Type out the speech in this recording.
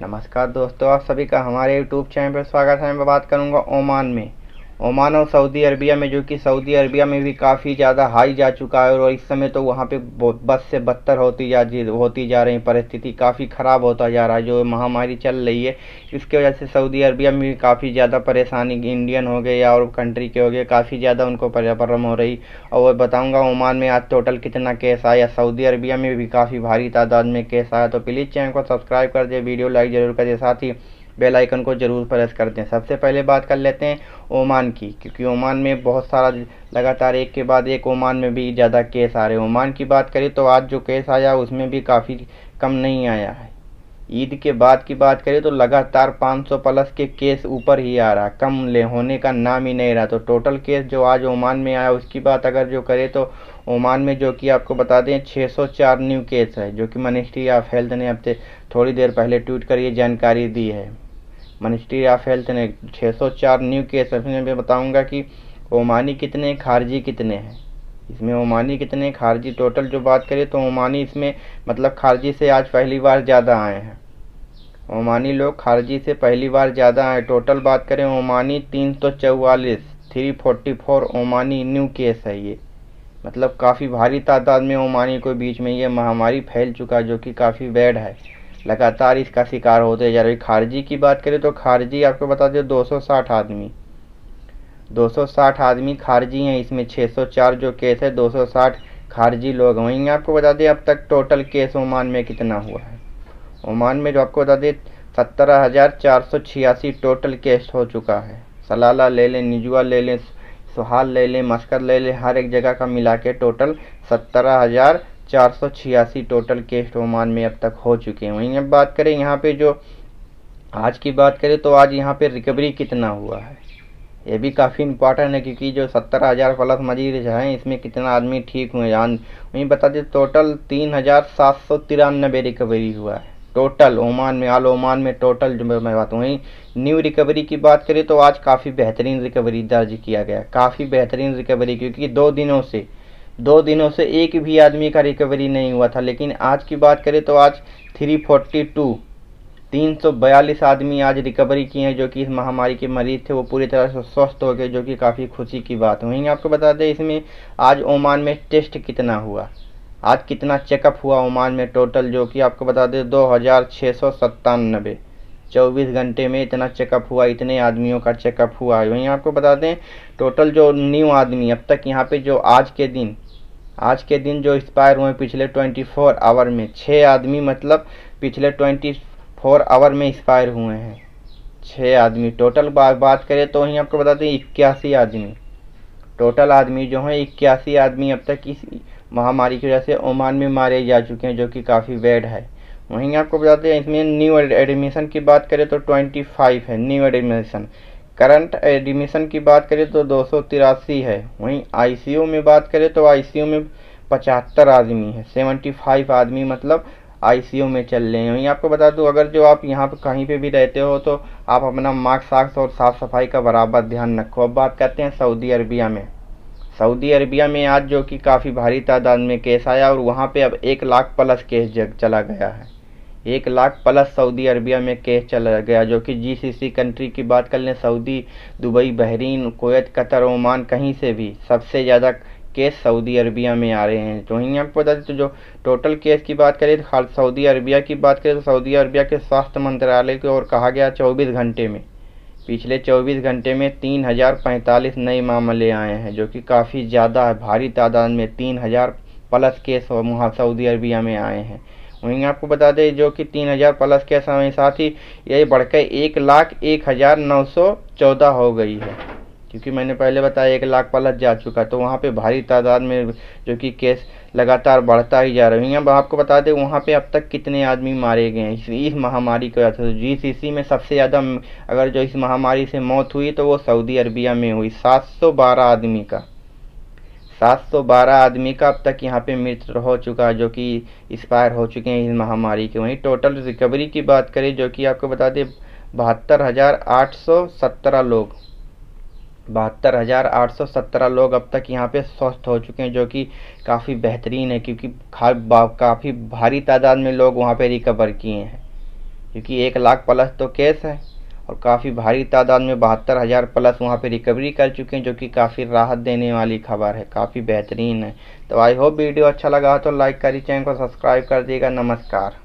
नमस्कार दोस्तों आप सभी का हमारे यूट्यूब चैनल पर स्वागत है मैं बात करूंगा ओमान में ओमान और सऊदी अरबिया में जो कि सऊदी अरबिया में भी काफ़ी ज़्यादा हाई जा चुका है और इस समय तो वहाँ पे बस से बदतर होती जा होती जा रही परिस्थिति काफ़ी ख़राब होता जा रहा है जो महामारी चल रही है इसकी वजह से सऊदी अरबिया में भी काफ़ी ज़्यादा परेशानी इंडियन हो गए या और कंट्री के हो गए काफ़ी ज़्यादा उनको पर्यावरण हो रही और वह बताऊँगा ओमान में आज टोटल कितना केस आया सऊदी अरबिया में भी काफ़ी भारी तादाद में केस आया तो प्लीज़ चैनल को सब्सक्राइब कर दे वीडियो लाइक ज़रूर कर दे साथ ही बेल आइकन को ज़रूर प्रेस कर दें सबसे पहले बात कर लेते हैं ओमान की क्योंकि ओमान में बहुत सारा लगातार एक के बाद एक ओमान में भी ज़्यादा केस आ रहे हैं ओमान की बात करें तो आज जो केस आया उसमें भी काफ़ी कम नहीं आया है ईद के बाद की बात करें तो लगातार 500 प्लस के केस ऊपर ही आ रहा कम ले होने का नाम ही नहीं रहा तो टोटल केस जो आज ओमान में आया उसकी बात अगर जो करें तो ओमान में जो कि आपको बता दें 604 न्यू केस है जो कि मिनिस्ट्री ऑफ हेल्थ ने अब थोड़ी देर पहले ट्वीट कर ये जानकारी दी है मिनिस्ट्री ऑफ हेल्थ ने 604 न्यू केस इसमें मैं बताऊंगा कि ओमानी कितने खारजी कितने हैं इसमें ओमानी कितने खारजी टोटल जो बात करें तो ओमानी इसमें मतलब खारजी से आज पहली बार ज़्यादा आए हैं ओमानी लोग खारजी से पहली बार ज़्यादा आए टोटल बात करें ओमानी तीन सौ चौवालीस three forty four Omani new case है ये मतलब काफ़ी भारी तादाद में ओमानी को बीच में ये महामारी फैल चुका जो कि काफ़ी बैड है लगातार इसका शिकार होते जा रहे खारजी की बात करें तो खारजी आपको बता दें 260 आदमी 260 आदमी खारजी हैं इसमें 604 जो केस है 260 खारजी लोग हैं वहीं आपको बता दें अब तक टोटल केस ओमान में कितना हुआ है ओमान में जो आपको बता दें सत्रह हज़ार चार सौ छियासी टोटल केस हो चुका है सलाला ले लें निजुआ ले लें सुहाल ले लें मस्कर ले लें हर एक जगह का मिला के टोटल सत्रह हज़ार 486 टोटल केस ओमान में अब तक हो चुके हैं वहीं अब बात करें यहाँ पे जो आज की बात करें तो आज यहाँ पे रिकवरी कितना हुआ है ये भी काफ़ी इम्पॉर्टेंट है क्योंकि जो सत्तर हज़ार प्लस मरीज हैं इसमें कितना आदमी ठीक हुए जान वहीं बता दें टोटल तीन हज़ार सात सौ तिरानबे रिकवरी हुआ है टोटल ओमान में आल ओमान में टोटल जो मैं बात वहीं न्यू रिकवरी की बात करें तो आज काफ़ी बेहतरीन रिकवरी दर्ज किया गया काफ़ी बेहतरीन रिकवरी क्योंकि दो दिनों से दो दिनों से एक भी आदमी का रिकवरी नहीं हुआ था लेकिन आज की बात करें तो आज 342 बयालीस आदमी आज रिकवरी किए हैं जो कि इस महामारी के मरीज थे वो पूरी तरह से स्वस्थ हो गए जो कि काफ़ी खुशी की बात है वहीं आपको बता दें इसमें आज ओमान में टेस्ट कितना हुआ आज कितना चेकअप हुआ ओमान में टोटल जो कि आपको बता दें दो हज़ार छः सौ सत्तानबे चौबीस घंटे में इतना चेकअप हुआ इतने आदमियों का चेकअप हुआ है वहीं आपको बता दें टोटल जो न्यू आदमी अब तक यहाँ पे जो आज के दिन आज के दिन जो एक्सपायर हुए पिछले 24 आवर में छः आदमी मतलब पिछले 24 आवर में एक्सपायर हुए हैं छः आदमी टोटल बा, बात करें तो वहीं आपको बता दें इक्यासी आदमी टोटल आदमी जो हैं इक्यासी आदमी अब तक इस महामारी की वजह से ओमान में मारे जा चुके हैं जो कि काफ़ी बैड है वहीं आपको बता दें इसमें न्यू एडमिशन की बात करें तो ट्वेंटी है न्यू एडमिशन करंट एडमिशन की बात करें तो दो है वहीं आईसीयू में बात करें तो आईसीयू में पचहत्तर आदमी है सेवेंटी फाइव आदमी मतलब आईसीयू में चल रहे हैं वहीं आपको बता दूं अगर जो आप यहाँ पर कहीं पे भी रहते हो तो आप अपना मास्क साक्स और साफ़ सफाई का बराबर ध्यान रखो अब बात करते हैं सऊदी अरबिया में सऊदी अरबिया में आज जो कि काफ़ी भारी तादाद में केस आया और वहाँ पर अब एक लाख प्लस केस चला गया है एक लाख प्लस सऊदी अरबिया में केस चला गया जो कि जीसीसी कंट्री की बात कर लें Saudi Dubai Bahrain Kuwait Qatar Oman कहीं से भी सबसे ज़्यादा केस सऊदी अरबिया में आ रहे हैं तो यहीं आपको बता दें तो जो टोटल केस की बात करें तो खाल सऊदी अरबिया की बात करें तो सऊदी अरबिया के स्वास्थ्य मंत्रालय की ओर कहा गया चौबीस घंटे में पिछले 24 घंटे में तीन हज़ार पैंतालीस नए मामले आए हैं जो कि काफ़ी ज़्यादा है भारी तादाद में तीन हज़ार प्लस केस वहाँ सऊदी अरबिया में आए हैं वहीं आपको बता दें जो कि तीन हज़ार प्लस के समय साथ ही यही बढ़कर एक लाख एक हज़ार नौ सौ चौदह हो गई है क्योंकि मैंने पहले बताया एक लाख प्लस जा चुका तो वहाँ पे भारी तादाद में जो कि केस लगातार बढ़ता ही जा रहा है अब आपको बता दें वहाँ पे अब तक कितने आदमी मारे गए हैं इस महामारी की वजह से तो जी सी सी में सबसे ज़्यादा अगर जो इस महामारी से मौत हुई तो वो सऊदी अरबिया में हुई सात सौ बारह आदमी का 712 आदमी का अब तक यहाँ पे मृत्यु हो चुका है जो कि एक्सपायर हो चुके हैं इस महामारी के वहीं टोटल रिकवरी की बात करें जो कि आपको बता दें बहत्तर हज़ार आठ सौ सत्रह लोग बहत्तर हज़ार आठ सौ सत्रह लोग अब तक यहाँ पे स्वस्थ हो चुके हैं जो कि काफ़ी बेहतरीन है क्योंकि काफ़ी भारी तादाद में लोग वहाँ पे रिकवर किए हैं क्योंकि एक लाख प्लस तो केस है और काफ़ी भारी तादाद में बहत्तर हज़ार प्लस वहाँ पे रिकवरी कर चुके हैं जो कि काफ़ी राहत देने वाली खबर है काफ़ी बेहतरीन है तो आई होप वीडियो अच्छा लगा तो लाइक करिए चैनल को सब्सक्राइब कर दिएगा नमस्कार